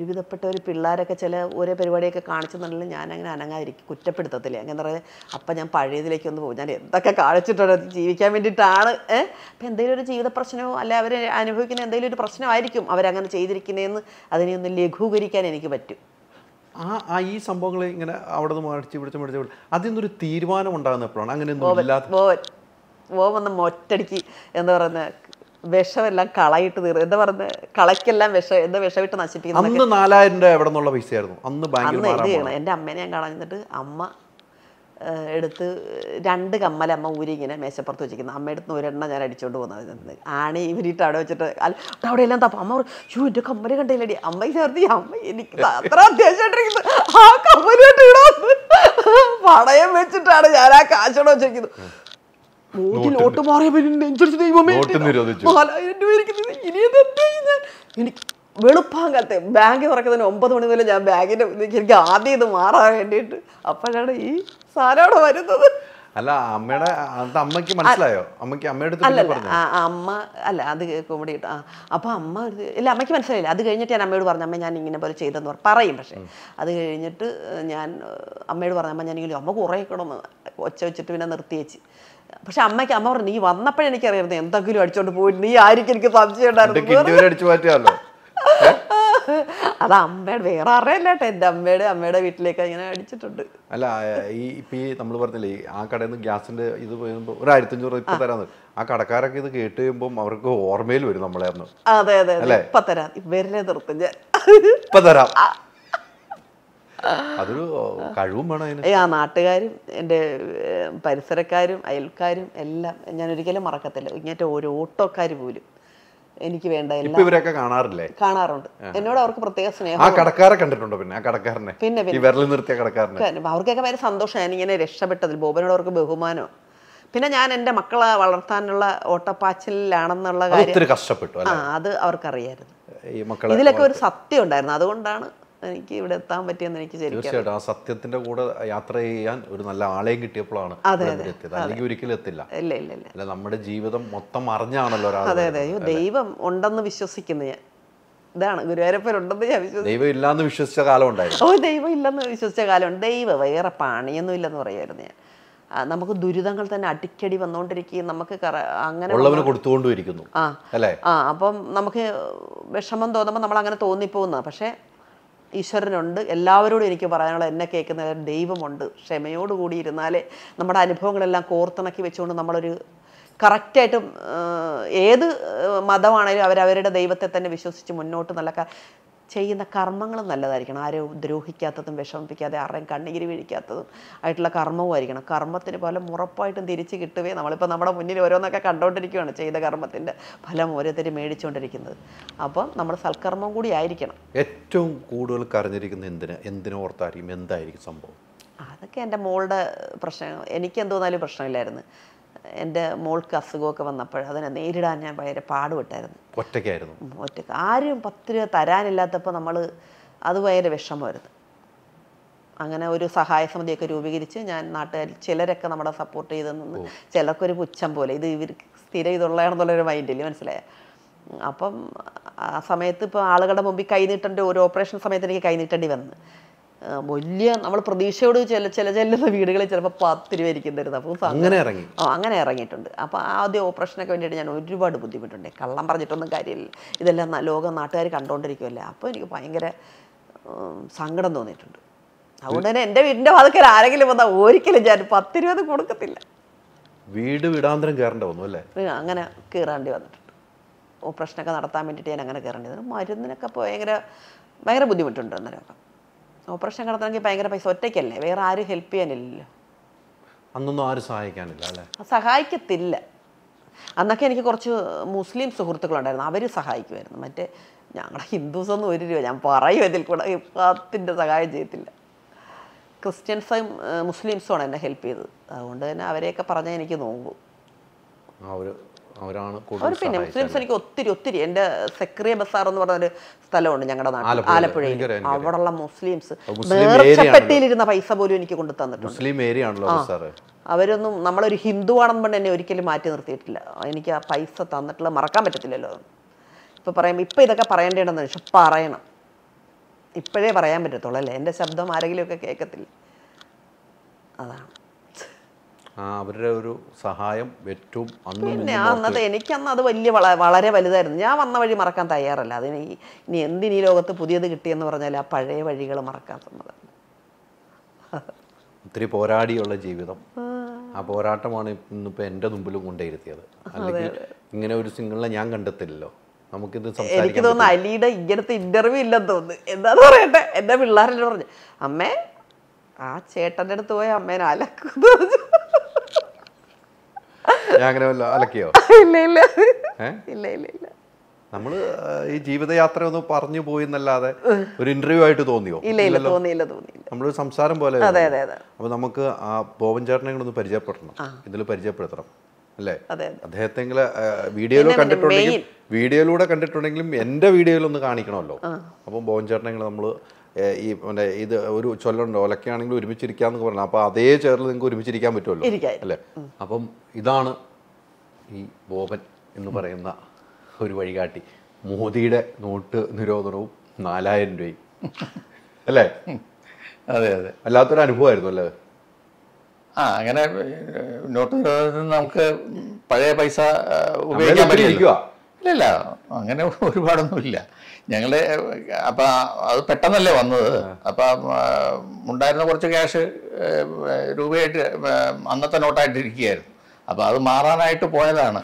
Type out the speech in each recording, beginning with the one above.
ഒരുവിധപ്പെട്ട ഒരു പിള്ളേരൊക്കെ ചില ഓരോ പരിപാടിയൊക്കെ കാണിച്ചെന്നുണ്ടെങ്കിൽ ഞാനങ്ങനെ അനങ്ങാതിരിക്കും കുറ്റപ്പെടുത്തത്തില്ല അങ്ങനെ പറഞ്ഞാൽ അപ്പം ഞാൻ പഴയതിലേക്ക് ഒന്ന് പോകും ഞാൻ എന്തൊക്കെ കാണിച്ചിട്ടുണ്ട് ജീവിക്കാൻ വേണ്ടിയിട്ടാണ് ഏഹ് അപ്പം എന്തെങ്കിലും ഒരു ജീവിത പ്രശ്നമോ അല്ലെ അവർ അനുഭവിക്കുന്ന എന്തെങ്കിലും ഒരു പ്രശ്നമായിരിക്കും അവരങ്ങനെ ചെയ്തിരിക്കുന്നതെന്ന് അതിനെ ഒന്ന് ലഘൂകരിക്കാൻ എനിക്ക് പറ്റും ആ ആ ഈ സംഭവങ്ങൾ ഇങ്ങനെ അവിടെ നിന്ന് മടിച്ച് പിടിച്ച് മടിച്ച് അതിൽ നിന്നൊരു തീരുമാനം ഉണ്ടാകുന്ന എപ്പോഴാണ് അങ്ങനെ ഒന്നും ഇല്ലാത്ത ഓ വന്ന് മൊറ്റടിക്ക് എന്താ പറയുന്നത് വിഷമെല്ലാം കളയിട്ട് തീർ എന്താ പറഞ്ഞത് കളയ്ക്കെല്ലാം വിഷ എന്താ വിഷമിട്ട് നശിപ്പിക്കുന്നത് എന്റെ രൂപ അന്ന് എൻ്റെ അമ്മേനെ ഞാൻ കളഞ്ഞിട്ട് അമ്മ എടുത്ത് രണ്ട് കമ്മൽ അമ്മ ഊരി ഇങ്ങനെ മേശപ്പുറത്ത് വെച്ചിരിക്കുന്നത് അമ്മയുടെ അടുത്ത് ഒരെണ്ണം ഞാൻ അടിച്ചോണ്ട് പോകുന്നത് ആണി ഇവരിട്ട് അവിടെ വെച്ചിട്ട് അവിടെ എല്ലാം തപ്പ അമ്മ ഷൂ എന്റെ കമ്മല് കണ്ടില്ലടി അമ്മയ്ക്ക് ചേർത്തി അമ്മ എനിക്ക് അത്ര അത്യാവശ്യം ആ കമ്മലുമായിട്ട് ഇടാ പണയം വെച്ചിട്ടാണ് ഞാൻ ആ കാശോടെ വെച്ചിരിക്കുന്നത് നോട്ട് ദൈവമേ രൂപ എനിക്ക് ഇനി എനിക്ക് വെളുപ്പാൻ കാലത്തെ ബാങ്ക് തുറക്കുന്നതിന് ഒമ്പത് മണി മുതൽ ഞാൻ ബാങ്കിന്റെ എനിക്ക് ആദ്യം ഇത് മാറാൻ വേണ്ടിട്ട് അപ്പോഴാണ് ഈ സാധനം വരുന്നത് അല്ല അമ്മയുടെ അമ്മയ്ക്ക് മനസ്സിലായോ അമ്മയ്ക്ക് അമ്മയുടെ അമ്മ അല്ല അത് കോമഡി ആ അപ്പൊ അമ്മ ഇല്ല അമ്മയ്ക്ക് മനസ്സിലായില്ല അത് കഴിഞ്ഞിട്ട് ഞാൻ അമ്മയോട് പറഞ്ഞു അമ്മ ഞാൻ ഇങ്ങനെ പോലെ ചെയ്തെന്ന് പറഞ്ഞു പറയും പക്ഷേ അത് കഴിഞ്ഞിട്ട് ഞാൻ അമ്മയോട് പറഞ്ഞു അമ്മ ഞാനിങ്ങനെ അമ്മ കുറേ കിടന്ന് ഒച്ച വെച്ചിട്ട് പിന്നെ നിർത്തിയേച്ച് പക്ഷെ അമ്മയ്ക്ക് അമ്മ പറഞ്ഞു നീ വന്നപ്പോഴേ എനിക്കറിയാം എന്തെങ്കിലും അടിച്ചോണ്ട് പോയിട്ട് നീ ആയിരിക്കും എനിക്ക് സംശയം അത് അമ്മയുടെ വേറെ അറിയില്ലാട്ടെ എന്റെ അമ്മയുടെ അമ്മയുടെ വീട്ടിലേക്ക് ഇങ്ങനെ അടിച്ചിട്ടുണ്ട് അല്ല ഈ ഇപ്പൊ ഈ നമ്മൾ പറഞ്ഞില്ലേ ആ കടയിൽ നിന്ന് ഗ്യാസിന്റെ ഇത് വരുമ്പോൾ ഒരു അഞ്ഞൂറ് ഇപ്പൊ തരാന്ന് ആ കടക്കാരൊക്കെ ഇത് കേട്ട് കഴിയുമ്പോ അവർക്ക് ഓർമ്മയിൽ വരും നമ്മളെ അതെ അതെ ഇപ്പൊ തരാം ഇവരിലെ നിർത്തും ഞാൻ ഇപ്പൊ തരാം അതൊരു കഴിവും വേണം ആ നാട്ടുകാരും എൻ്റെ പരിസരക്കാരും അയൽക്കാരും എല്ലാം ഞാൻ ഒരിക്കലും മറക്കത്തില്ല ഇങ്ങനത്തെ ഓരോ ഓട്ടോക്കാർ പോലും എനിക്ക് വേണ്ട എല്ലാം ഇവരൊക്കെ കാണാറില്ലേ കാണാറുണ്ട് എന്നോട് അവർക്ക് പ്രത്യേക സ്നേഹം ആ കടക്കാരെ കണ്ടിട്ടുണ്ടോ പിന്നെ ആ കടക്കാരനെ പിന്നെ നിർത്തിയ കടക്കാരനെ അവർക്കൊക്കെ ഭയങ്കര സന്തോഷം ഇങ്ങനെ രക്ഷപ്പെട്ടതിൽ ബോബനോട് അവർക്ക് ബഹുമാനം പിന്നെ ഞാൻ എൻ്റെ മക്കളെ വളർത്താനുള്ള ഓട്ടപ്പാച്ചിലാണെന്നുള്ള കാര്യം കഷ്ടപ്പെട്ടു ആ അത് അവർക്കറിയായിരുന്നു ഇതിലൊക്കെ ഒരു സത്യം ഉണ്ടായിരുന്നു അതുകൊണ്ടാണ് എനിക്ക് ഇവിടെ എത്താൻ പറ്റിയെന്ന് എനിക്ക് തീർച്ചയായിട്ടും ആ സത്യത്തിന്റെ കൂടെ യാത്ര ചെയ്യാൻ ഒരു നല്ല ആളെയും കിട്ടിയപ്പോഴാണ് അല്ലെങ്കിൽ ഒരിക്കലും എത്തില്ല ഇല്ല ഇല്ല ഇല്ല നമ്മുടെ ജീവിതം മൊത്തം അറിഞ്ഞാണല്ലോ അതെ അതെ അയ്യോ ദൈവം ഉണ്ടെന്ന് വിശ്വസിക്കുന്നു ഞാൻ ഇതാണ് ഗുരുവായൂരപ്പനുണ്ടെന്ന് ഞാൻ വിശ്വസിച്ചു ദൈവം ഇല്ലാന്ന് വിശ്വസിച്ച കാലം ഉണ്ടായിരുന്നു ഓ ദൈവം ഇല്ലെന്ന് വിശ്വസിച്ച കാലമുണ്ട് ദൈവം വേറെ പാണിയൊന്നും ഇല്ലെന്ന് പറയുമായിരുന്നു ഞാൻ നമുക്ക് ദുരിതങ്ങൾ തന്നെ അടിക്കടി വന്നുകൊണ്ടിരിക്കുകയും നമുക്ക് അങ്ങനെ കൊടുത്തുകൊണ്ടിരിക്കുന്നു ആ അല്ലേ ആ അപ്പം നമുക്ക് വിഷമം തോന്നുമ്പോൾ നമ്മൾ അങ്ങനെ തോന്നിപ്പോകുന്ന പക്ഷേ ഈശ്വരനുണ്ട് എല്ലാവരോടും എനിക്ക് പറയാനുള്ളത് എന്നെ കേൾക്കുന്ന ദൈവമുണ്ട് ക്ഷമയോടുകൂടി ഇരുന്നാലേ നമ്മുടെ അനുഭവങ്ങളെല്ലാം കോർത്തിണക്കി വെച്ചുകൊണ്ട് നമ്മളൊരു കറക്റ്റായിട്ടും ഏത് മതമാണെങ്കിലും അവരവരുടെ ദൈവത്തെ തന്നെ വിശ്വസിച്ച് മുന്നോട്ട് നല്ല ചെയ്യുന്ന കർമ്മങ്ങൾ നല്ലതായിരിക്കണം ആരും ദ്രോഹിക്കാത്തതും വിഷമിപ്പിക്കാതെ ആരെയും കണ്ണീര് വിഴിക്കാത്തതും ആയിട്ടുള്ള കർമ്മവും ആയിരിക്കണം കർമ്മത്തിന് ഫലം ഉറപ്പായിട്ടും തിരിച്ച് കിട്ടുകയും നമ്മളിപ്പോൾ നമ്മുടെ മുന്നിൽ ഓരോന്നൊക്കെ കണ്ടുകൊണ്ടിരിക്കുകയാണ് ചെയ്ത കർമ്മത്തിൻ്റെ ഫലം ഓരോരുത്തരും മേടിച്ചുകൊണ്ടിരിക്കുന്നത് അപ്പം നമ്മൾ സൽക്കർമ്മം കൂടി ആയിരിക്കണം ഏറ്റവും കൂടുതൽ കറിഞ്ഞിരിക്കുന്ന എന്തിന് എന്തിനോർത്തായിരിക്കും എന്തായിരിക്കും സംഭവം അതൊക്കെ എൻ്റെ മോളുടെ പ്രശ്നം എനിക്ക് എന്തോന്നാലും പ്രശ്നമില്ലായിരുന്നു എൻ്റെ മോൾക്ക് അസുഖമൊക്കെ വന്നപ്പോൾ അതിനെ നേരിടാൻ ഞാൻ ഭയങ്കര പാടുപെട്ടായിരുന്നു ഒറ്റയ്ക്കായിരുന്നു ഒറ്റയ്ക്ക് ആരും പത്ത് രൂപ തരാനില്ലാത്തപ്പോൾ നമ്മൾ അത് ഭയങ്കര വിഷമമായിരുന്നു അങ്ങനെ ഒരു സഹായ സമിതിയൊക്കെ രൂപീകരിച്ച് ഞാൻ നാട്ടുകാരിൽ ചിലരൊക്കെ നമ്മളെ സപ്പോർട്ട് ചെയ്ത് നിന്ന് ചിലർക്കൊരു പുച്ഛം പോലെ ഇത് ഇവർ സ്ഥിരം ഇതുള്ളതാണെന്നുള്ളൊരു മൈൻഡിൽ മനസ്സിലായ അപ്പം ആ സമയത്ത് ഇപ്പോൾ ആളുകളുടെ മുമ്പിൽ കൈനീട്ടേണ്ട ഒരു ഓപ്പറേഷൻ സമയത്ത് എനിക്ക് കൈനീട്ടേണ്ടി വന്നു വലിയ നമ്മൾ പ്രതീക്ഷയോട് ചില ചില ചില വീടുകളിൽ ചിലപ്പോൾ പത്ത് രൂപ തരുന്നത് അപ്പോൾ അങ്ങനെ ഇറങ്ങി ആ അങ്ങനെ ഇറങ്ങിയിട്ടുണ്ട് അപ്പോൾ ആദ്യം ഓപ്പറേഷനൊക്കെ വേണ്ടിയിട്ട് ഞാൻ ഒരുപാട് ബുദ്ധിമുട്ടുണ്ട് കള്ളം പറഞ്ഞിട്ടൊന്നും കാര്യമില്ല ഇതെല്ലാം ലോകം നാട്ടുകാർ കണ്ടുകൊണ്ടിരിക്കുമല്ലേ അപ്പോൾ എനിക്ക് ഭയങ്കര സങ്കടം തോന്നിയിട്ടുണ്ട് അതുകൊണ്ട് തന്നെ എൻ്റെ വീടിൻ്റെ വാതിക്കൽ ആരെങ്കിലും വന്നാൽ ഒരിക്കലും ഞാൻ പത്ത് രൂപ കൊടുക്കത്തില്ല വീട് വിടാന്തരം കയറേണ്ടി വന്നു അല്ലേ അങ്ങനെ കയറേണ്ടി വന്നിട്ടുണ്ട് ഓപ്പറേഷനൊക്കെ നടത്താൻ വേണ്ടിയിട്ട് ഞാൻ അങ്ങനെ കയറേണ്ടി വന്നു മരുന്നിനൊക്കെ ഭയങ്കര ഭയങ്കര ബുദ്ധിമുട്ടുണ്ട് അന്നേരം ഓപ്പറേഷൻ കിടത്തണമെങ്കിൽ ഭയങ്കര പൈസ ഒറ്റയ്ക്കല്ലേ വേറെ ആരും ഹെൽപ്പ് ചെയ്യാനില്ലല്ലോ അന്നൊന്നും ആരും സഹായിക്കാനില്ല അല്ലേ സഹായിക്കത്തില്ല അന്നൊക്കെ എനിക്ക് കുറച്ച് മുസ്ലിം സുഹൃത്തുക്കളുണ്ടായിരുന്നു അവർ സഹായിക്കുമായിരുന്നു മറ്റേ ഞങ്ങളുടെ ഹിന്ദുസ് ഒന്നും ഒരു രൂപ ഞാൻ പറയും ഇതിൽ കൂടെ ഇപ്പത്തിൻ്റെ സഹായം ചെയ്യത്തില്ല ക്രിസ്ത്യൻസും മുസ്ലിംസുമാണ് എന്നെ ഹെൽപ്പ് ചെയ്തത് അതുകൊണ്ട് തന്നെ അവരെയൊക്കെ പറഞ്ഞാൽ എനിക്ക് നോമ്പ് ആ ഒരു അവരാണ് പിന്നെ മുസ്ലിംസ് എനിക്ക് ഒത്തിരി ഒത്തിരി എൻ്റെ സെക്രിയ ബസാർ എന്ന് പറഞ്ഞൊരു ഒരു സ്ഥലമുണ്ട് ഞങ്ങളുടെ നാട്ടിൽ ആലപ്പുഴയിൽ അവിടെയുള്ള മുസ്ലിംസ് പെട്ടിയിലിരുന്ന പൈസ പോലും എനിക്ക് കൊണ്ടു തന്നിട്ടുണ്ട് മുസ്ലിം ഏരിയ ആണല്ലോ അവരൊന്നും നമ്മളൊരു ഹിന്ദു ആണെന്ന് പറഞ്ഞ് എന്നെ ഒരിക്കലും മാറ്റി നിർത്തിയിട്ടില്ല എനിക്ക് ആ പൈസ തന്നിട്ടുള്ള മറക്കാൻ പറ്റത്തില്ലല്ലോ ഇപ്പൊ പറയുമ്പോ ഇപ്പൊ ഇതൊക്കെ പറയേണ്ടതെന്ന് പക്ഷെ പറയണം ഇപ്പോഴേ പറയാൻ പറ്റത്തുള്ളൂ അല്ലേ എൻ്റെ ശബ്ദം ആരെങ്കിലുമൊക്കെ കേൾക്കത്തില്ല അതാണ് അവരുടെ ഒരു സഹായം ഏറ്റവും പിന്നെ അന്നത്തെ എനിക്കന്ന് അത് വലിയ വളരെ വലുതായിരുന്നു ഞാൻ വന്ന വഴി മറക്കാൻ തയ്യാറല്ല അതിന് ഇനി ഈ ലോകത്ത് പുതിയത് കിട്ടിയെന്ന് പറഞ്ഞാൽ ആ പഴയ വഴികൾ മറക്കാൻ സമ്മതം ഒത്തിരി പോരാടിയുള്ള ജീവിതം ആ പോരാട്ടമാണ് ഇന്നിപ്പോൾ എൻ്റെ മുമ്പിലും കൊണ്ടിരുത്തിയത് ഇങ്ങനെ ഒരു സിംഗിളിനെ ഞാൻ കണ്ടെത്തില്ലല്ലോ നമുക്കിത് എനിക്ക് തോന്നുന്നു അലിയുടെ ഇങ്ങനത്തെ ഇന്റർവ്യൂ ഇല്ലെന്ന് തോന്നുന്നു എന്താന്ന് പറയട്ടെ എന്റെ പിള്ളേരെല്ലാം പറഞ്ഞു അമ്മേ ആ ചേട്ടൻ്റെ അടുത്ത് പോയ അമ്മേനെ അലക്കുന്നു ഞാൻ അങ്ങനെ അലക്കിയോ ഇല്ല ഇല്ല ഇല്ല ഇല്ല ഇല്ല നമ്മൾ ഈ ജീവിതയാത്ര ഒന്ന് പറഞ്ഞു പോയി എന്നല്ലാതെ ഒരു ഇന്റർവ്യൂ ആയിട്ട് തോന്നിയോ ഇല്ല ഇല്ല തോന്നിയില്ല തോന്നിയില്ല സംസാരം പോലെ അതെ അതെ അതെ അപ്പോൾ നമുക്ക് ആ ബോബൻ ചേട്ടനെ ഒന്ന് പരിചയപ്പെടണം ഇതിൽ പരിചയപ്പെടുത്തണം അല്ലേ അദ്ദേഹത്തെ വീഡിയോയിൽ കണ്ടിട്ടുണ്ടെങ്കിൽ വീഡിയോയിലൂടെ കണ്ടിട്ടുണ്ടെങ്കിലും എൻ്റെ ഒന്ന് കാണിക്കണമല്ലോ അപ്പൊ ബോബൻ ചേട്ടനെ നമ്മൾ ഈ മറ്റേ ഇത് ഒരു ചൊല്ലുണ്ടോ ഒലക്കാണെങ്കിൽ ഒരുമിച്ചിരിക്കാന്ന് പറഞ്ഞു അപ്പോൾ അതേ ചേർന്ന് നിങ്ങൾക്ക് ഒരുമിച്ചിരിക്കാൻ പറ്റുമല്ലോ അല്ലേ അപ്പം ഇതാണ് ഈ ബോബൻ എന്ന് പറയുന്ന ഒരു വഴികാട്ടി മോദിയുടെ നോട്ട് നിരോധനവും നാലായിരം രൂപയും അല്ലേ അതെ അതെ വല്ലാത്തൊരു അനുഭവമായിരുന്നു അല്ലേ ആ അങ്ങനെ നോട്ട് നിരോധനത്തിന് നമുക്ക് പഴയ പൈസ ഉപയോഗിക്കാൻ പറ്റിയിരിക്കുക ഇല്ലല്ല അങ്ങനെ ഒരുപാടൊന്നുമില്ല ഞങ്ങൾ അപ്പം അത് പെട്ടെന്നല്ലേ വന്നത് അപ്പം ഉണ്ടായിരുന്ന കുറച്ച് ക്യാഷ് രൂപയായിട്ട് അന്നത്തെ നോട്ടായിട്ട് അപ്പോൾ അത് മാറാനായിട്ട് പോയതാണ്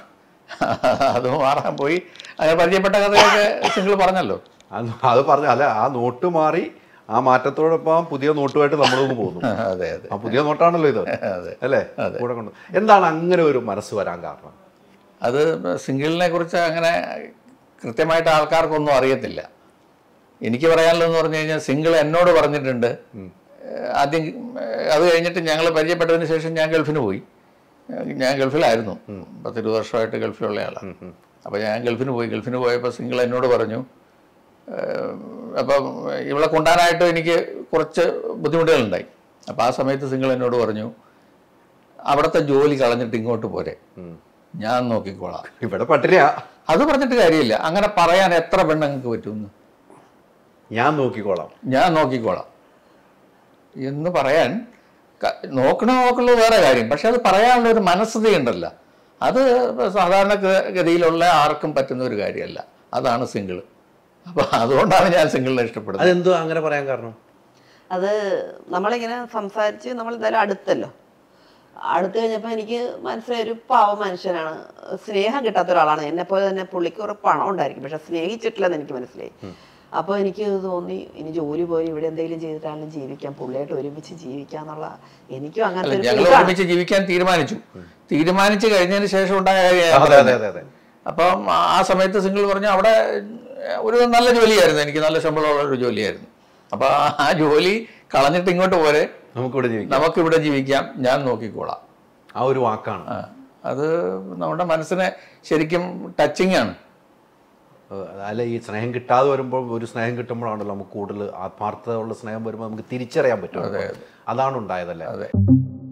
അത് മാറാൻ പോയി അങ്ങനെ പരിചയപ്പെട്ട കഥയൊക്കെ സിംഗിൾ പറഞ്ഞല്ലോ അത് പറഞ്ഞ പറഞ്ഞു അല്ല ആ നോട്ട് മാറി ആ മാറ്റത്തോടൊപ്പം പുതിയ നോട്ടുമായിട്ട് നമ്മളൊന്ന് പോകുന്നു അതെ അതെ ആ പുതിയ നോട്ടാണല്ലോ ഇത് അല്ലേ കൂടെ കൊണ്ട് എന്താണ് അങ്ങനെ ഒരു മനസ്സ് വരാൻ കാരണം അത് സിംഗിളിനെ കുറിച്ച് അങ്ങനെ കൃത്യമായിട്ട് ആൾക്കാർക്കൊന്നും അറിയത്തില്ല എനിക്ക് പറയാനുള്ളതെന്ന് പറഞ്ഞു കഴിഞ്ഞാൽ സിംഗിൾ എന്നോട് പറഞ്ഞിട്ടുണ്ട് ആദ്യം അത് കഴിഞ്ഞിട്ട് ഞങ്ങൾ പരിചയപ്പെട്ടതിന് ശേഷം ഞാൻ ഗൾഫിന് പോയി ഞാൻ ഗൾഫിലായിരുന്നു പത്തിരുപത് വർഷമായിട്ട് ഗൾഫിലുള്ള ആളാണ് അപ്പോൾ ഞാൻ ഗൾഫിന് പോയി ഗൾഫിന് പോയപ്പോൾ സിംഗിൾ എന്നോട് പറഞ്ഞു അപ്പം ഇവിടെ കൊണ്ടാനായിട്ട് എനിക്ക് കുറച്ച് ബുദ്ധിമുട്ടുകളുണ്ടായി അപ്പോൾ ആ സമയത്ത് സിംഗിൾ എന്നോട് പറഞ്ഞു അവിടുത്തെ ജോലി കളഞ്ഞിട്ട് ഇങ്ങോട്ട് പോരെ ഞാൻ നോക്കിക്കോളാം ഇവിടെ പട്ടിര അത് പറഞ്ഞിട്ട് കാര്യമില്ല അങ്ങനെ പറയാൻ എത്ര പെണ്ണങ്ങൾക്ക് പറ്റുമെന്ന് ഞാൻ നോക്കിക്കോളാം ഞാൻ നോക്കിക്കോളാം എന്ന് പറയാൻ നോക്കണോ നോക്കുള്ളൂ വേറെ കാര്യം പക്ഷെ അത് പറയാനുള്ള ഒരു മനസ്സതയുണ്ടല്ല അത് സാധാരണ ഗതിയിലുള്ള ആർക്കും പറ്റുന്ന ഒരു കാര്യമല്ല അതാണ് സിംഗിൾ അപ്പോൾ അതുകൊണ്ടാണ് ഞാൻ സിംഗിളിനെ ഇഷ്ടപ്പെടുന്നത് അതെന്തോ അങ്ങനെ പറയാൻ കാരണം അത് നമ്മളിങ്ങനെ സംസാരിച്ച് നമ്മൾ എന്തായാലും അടുത്തല്ലോ അടുത്ത് കഴിഞ്ഞപ്പോൾ എനിക്ക് മനസ്സിലായ ഒരു പാവ മനുഷ്യനാണ് സ്നേഹം കിട്ടാത്ത ഒരാളാണ് എന്നെപ്പോലെ തന്നെ പുള്ളിക്ക് ഒരു പണം ഉണ്ടായിരിക്കും പക്ഷെ സ്നേഹിച്ചിട്ടില്ലെന്ന് എനിക്ക് മനസ്സിലായി അപ്പോൾ എനിക്ക് തോന്നി ഇനി ജോലി പോയി ഇവിടെ എന്തെങ്കിലും ചെയ്തിട്ടാണെങ്കിലും ജീവിക്കാം പുള്ളിയായിട്ട് ഒരുമിച്ച് ജീവിക്കാം എന്നുള്ള എനിക്കും അങ്ങനത്തെ ഒരുമിച്ച് ജീവിക്കാൻ തീരുമാനിച്ചു തീരുമാനിച്ചു കഴിഞ്ഞതിന് ശേഷം ഉണ്ടായ അപ്പം ആ സമയത്ത് സിംഗിൾ പറഞ്ഞു അവിടെ ഒരു നല്ല ജോലിയായിരുന്നു എനിക്ക് നല്ല ശമ്പളമുള്ള ഒരു ജോലിയായിരുന്നു അപ്പൊ ആ ജോലി കളഞ്ഞിട്ട് ഇങ്ങോട്ട് പോരെ നമുക്കിവിടെ ജീവിക്കാം നമുക്കിവിടെ ജീവിക്കാം ഞാൻ നോക്കിക്കോളാം ആ ഒരു വാക്കാണ് അത് നമ്മുടെ മനസ്സിനെ ശരിക്കും ടച്ചിങ് ആണ് അല്ല ഈ സ്നേഹം കിട്ടാതെ വരുമ്പോൾ ഒരു സ്നേഹം കിട്ടുമ്പോഴാണല്ലോ നമുക്ക് കൂടുതൽ ആത്മാർത്ഥതയുള്ള സ്നേഹം വരുമ്പോൾ നമുക്ക് തിരിച്ചറിയാൻ പറ്റും അതാണ് ഉണ്ടായതല്ലേ അതെ